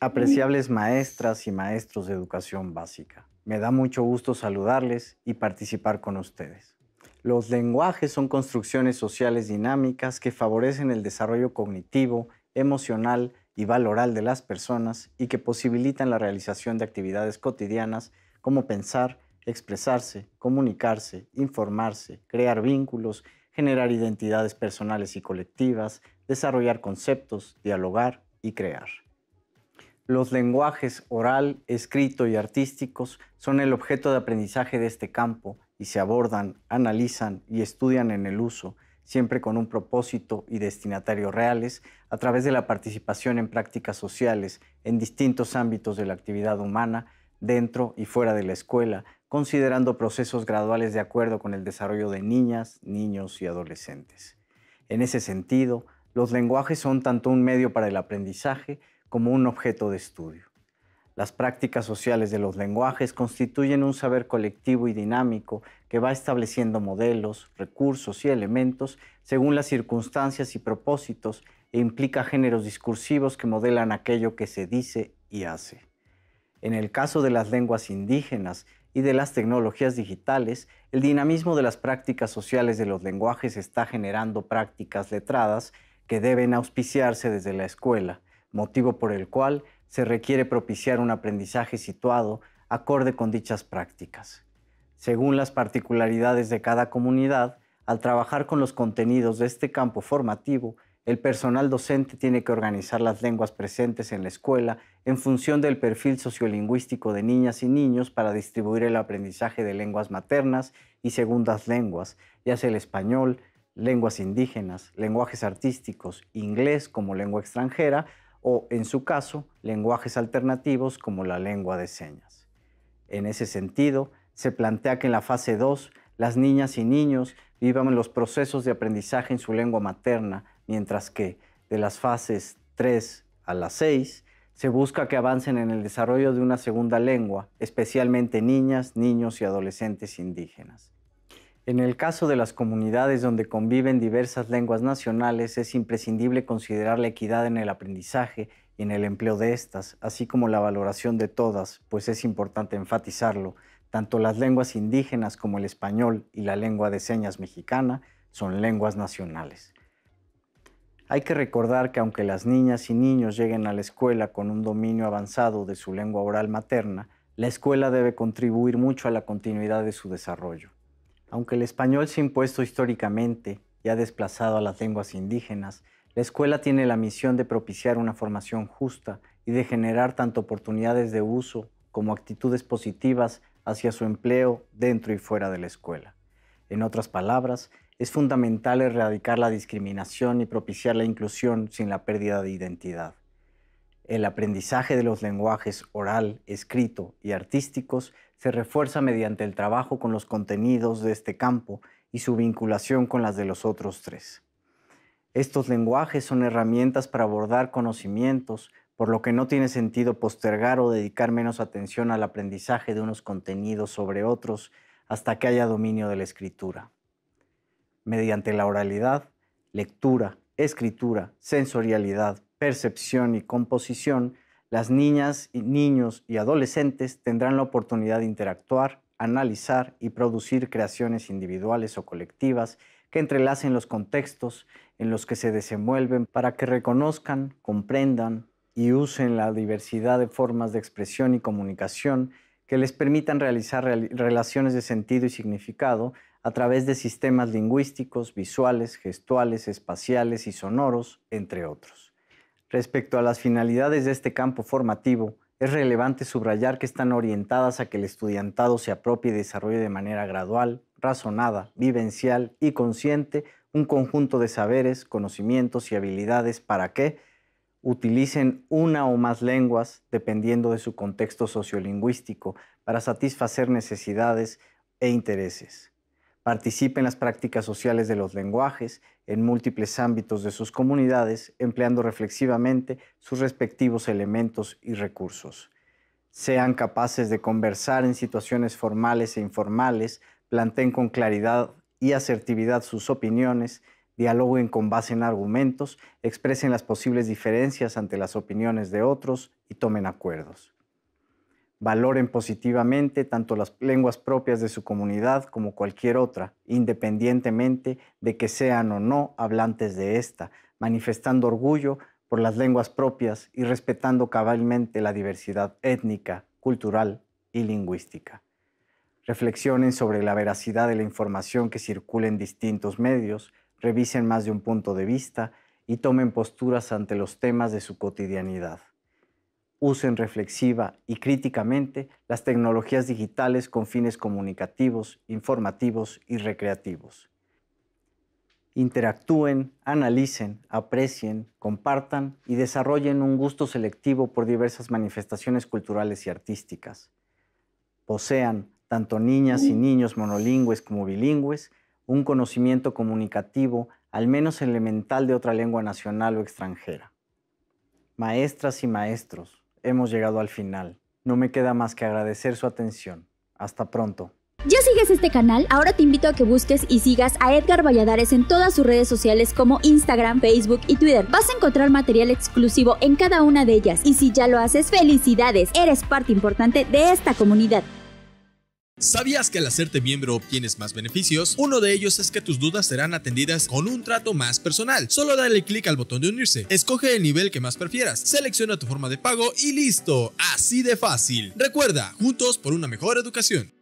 Apreciables maestras y maestros de educación básica, me da mucho gusto saludarles y participar con ustedes. Los lenguajes son construcciones sociales dinámicas que favorecen el desarrollo cognitivo, emocional y valoral de las personas y que posibilitan la realización de actividades cotidianas como pensar, expresarse, comunicarse, informarse, crear vínculos, generar identidades personales y colectivas, desarrollar conceptos, dialogar y crear. Los lenguajes oral, escrito y artísticos son el objeto de aprendizaje de este campo y se abordan, analizan y estudian en el uso, siempre con un propósito y destinatario reales, a través de la participación en prácticas sociales en distintos ámbitos de la actividad humana, dentro y fuera de la escuela, considerando procesos graduales de acuerdo con el desarrollo de niñas, niños y adolescentes. En ese sentido, los lenguajes son tanto un medio para el aprendizaje como un objeto de estudio. Las prácticas sociales de los lenguajes constituyen un saber colectivo y dinámico que va estableciendo modelos, recursos y elementos según las circunstancias y propósitos e implica géneros discursivos que modelan aquello que se dice y hace. En el caso de las lenguas indígenas y de las tecnologías digitales, el dinamismo de las prácticas sociales de los lenguajes está generando prácticas letradas que deben auspiciarse desde la escuela, motivo por el cual se requiere propiciar un aprendizaje situado acorde con dichas prácticas. Según las particularidades de cada comunidad, al trabajar con los contenidos de este campo formativo, el personal docente tiene que organizar las lenguas presentes en la escuela en función del perfil sociolingüístico de niñas y niños para distribuir el aprendizaje de lenguas maternas y segundas lenguas, ya sea el español, lenguas indígenas, lenguajes artísticos, inglés como lengua extranjera, o, en su caso, lenguajes alternativos como la lengua de señas. En ese sentido, se plantea que en la fase 2 las niñas y niños vivan los procesos de aprendizaje en su lengua materna, mientras que de las fases 3 a las 6 se busca que avancen en el desarrollo de una segunda lengua, especialmente niñas, niños y adolescentes indígenas. En el caso de las comunidades donde conviven diversas lenguas nacionales, es imprescindible considerar la equidad en el aprendizaje y en el empleo de estas, así como la valoración de todas, pues es importante enfatizarlo, tanto las lenguas indígenas como el español y la lengua de señas mexicana son lenguas nacionales. Hay que recordar que aunque las niñas y niños lleguen a la escuela con un dominio avanzado de su lengua oral materna, la escuela debe contribuir mucho a la continuidad de su desarrollo. Aunque el español se ha impuesto históricamente y ha desplazado a las lenguas indígenas, la escuela tiene la misión de propiciar una formación justa y de generar tanto oportunidades de uso como actitudes positivas hacia su empleo dentro y fuera de la escuela. En otras palabras, es fundamental erradicar la discriminación y propiciar la inclusión sin la pérdida de identidad. El aprendizaje de los lenguajes oral, escrito y artísticos se refuerza mediante el trabajo con los contenidos de este campo y su vinculación con las de los otros tres. Estos lenguajes son herramientas para abordar conocimientos, por lo que no tiene sentido postergar o dedicar menos atención al aprendizaje de unos contenidos sobre otros hasta que haya dominio de la escritura. Mediante la oralidad, lectura, escritura, sensorialidad, percepción y composición, las niñas y niños y adolescentes tendrán la oportunidad de interactuar, analizar y producir creaciones individuales o colectivas que entrelacen los contextos en los que se desenvuelven para que reconozcan, comprendan y usen la diversidad de formas de expresión y comunicación que les permitan realizar relaciones de sentido y significado a través de sistemas lingüísticos, visuales, gestuales, espaciales y sonoros, entre otros. Respecto a las finalidades de este campo formativo, es relevante subrayar que están orientadas a que el estudiantado se apropie y desarrolle de manera gradual, razonada, vivencial y consciente un conjunto de saberes, conocimientos y habilidades para que utilicen una o más lenguas, dependiendo de su contexto sociolingüístico, para satisfacer necesidades e intereses participe en las prácticas sociales de los lenguajes en múltiples ámbitos de sus comunidades, empleando reflexivamente sus respectivos elementos y recursos. Sean capaces de conversar en situaciones formales e informales, planteen con claridad y asertividad sus opiniones, dialoguen con base en argumentos, expresen las posibles diferencias ante las opiniones de otros y tomen acuerdos valoren positivamente tanto las lenguas propias de su comunidad como cualquier otra, independientemente de que sean o no hablantes de esta, manifestando orgullo por las lenguas propias y respetando cabalmente la diversidad étnica, cultural y lingüística. Reflexionen sobre la veracidad de la información que circula en distintos medios, revisen más de un punto de vista y tomen posturas ante los temas de su cotidianidad usen reflexiva y críticamente las tecnologías digitales con fines comunicativos, informativos y recreativos. Interactúen, analicen, aprecien, compartan y desarrollen un gusto selectivo por diversas manifestaciones culturales y artísticas. Posean, tanto niñas y niños monolingües como bilingües, un conocimiento comunicativo al menos elemental de otra lengua nacional o extranjera. Maestras y maestros, hemos llegado al final. No me queda más que agradecer su atención. Hasta pronto. ¿Ya sigues este canal? Ahora te invito a que busques y sigas a Edgar Valladares en todas sus redes sociales como Instagram, Facebook y Twitter. Vas a encontrar material exclusivo en cada una de ellas y si ya lo haces, felicidades, eres parte importante de esta comunidad. ¿Sabías que al hacerte miembro obtienes más beneficios? Uno de ellos es que tus dudas serán atendidas con un trato más personal. Solo dale clic al botón de unirse, escoge el nivel que más prefieras, selecciona tu forma de pago y listo, así de fácil. Recuerda, juntos por una mejor educación.